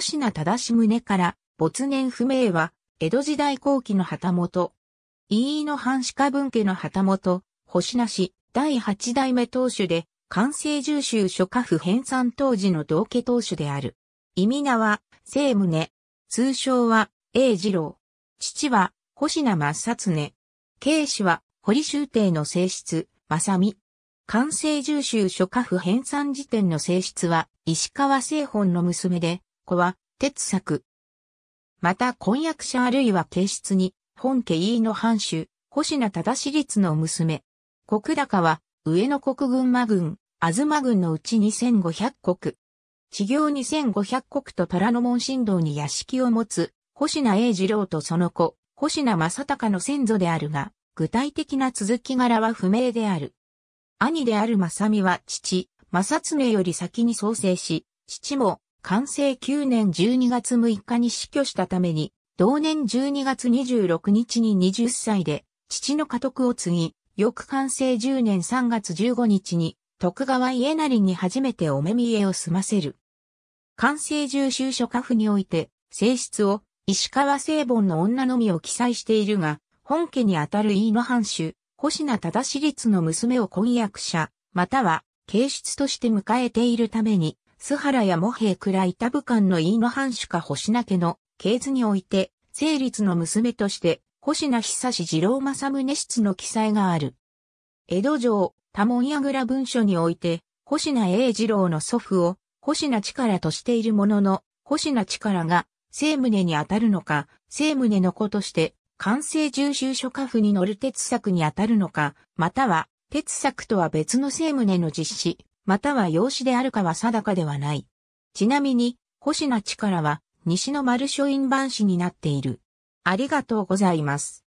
星名正宗から没年不明は、江戸時代後期の旗本。飯井の半士家分家の旗本、星名氏、第八代目当主で、関西重州諸家府編纂当時の道家当主である。意味名は、聖宗。通称は、英二郎。父は、星名抹殺ね。慶氏は、堀修帝の正室、正美。関西重州諸家府編纂時点の正室は、石川製本の娘で、子は、鉄作。また婚約者あるいは形質に、本家飯の藩主、星名忠史律の娘。国高は、上野国群馬ず東軍のうち2500国。地行2500国と虎ノ門神道に屋敷を持つ、星名英二郎とその子、星名正隆の先祖であるが、具体的な続き柄は不明である。兄である正美は父、正常より先に創生し、父も完成9年12月6日に死去したために、同年12月26日に20歳で、父の家督を継ぎ、翌完成10年3月15日に、徳川家成に初めてお目見えを済ませる。完成重修書家父において、性質を石川聖本の女のみを記載しているが、本家にあたる飯野藩主、星名忠立の娘を婚約者、または、形質として迎えているために、須原や茂平イクライタ武官の飯野藩主か星名家の系図において、成立の娘として、星名久志二郎正宗室の記載がある。江戸城、多門矢倉文書において、星名英二郎の祖父を、星名力としているものの、星名力が、聖宗にあたるのか、聖宗の子として、完成重修書家譜に載る鉄作にあたるのか、または、鉄作とは別の聖宗の実施、または養子であるかは定かではない。ちなみに、星名力は、西の丸書院番イになっている。ありがとうございます。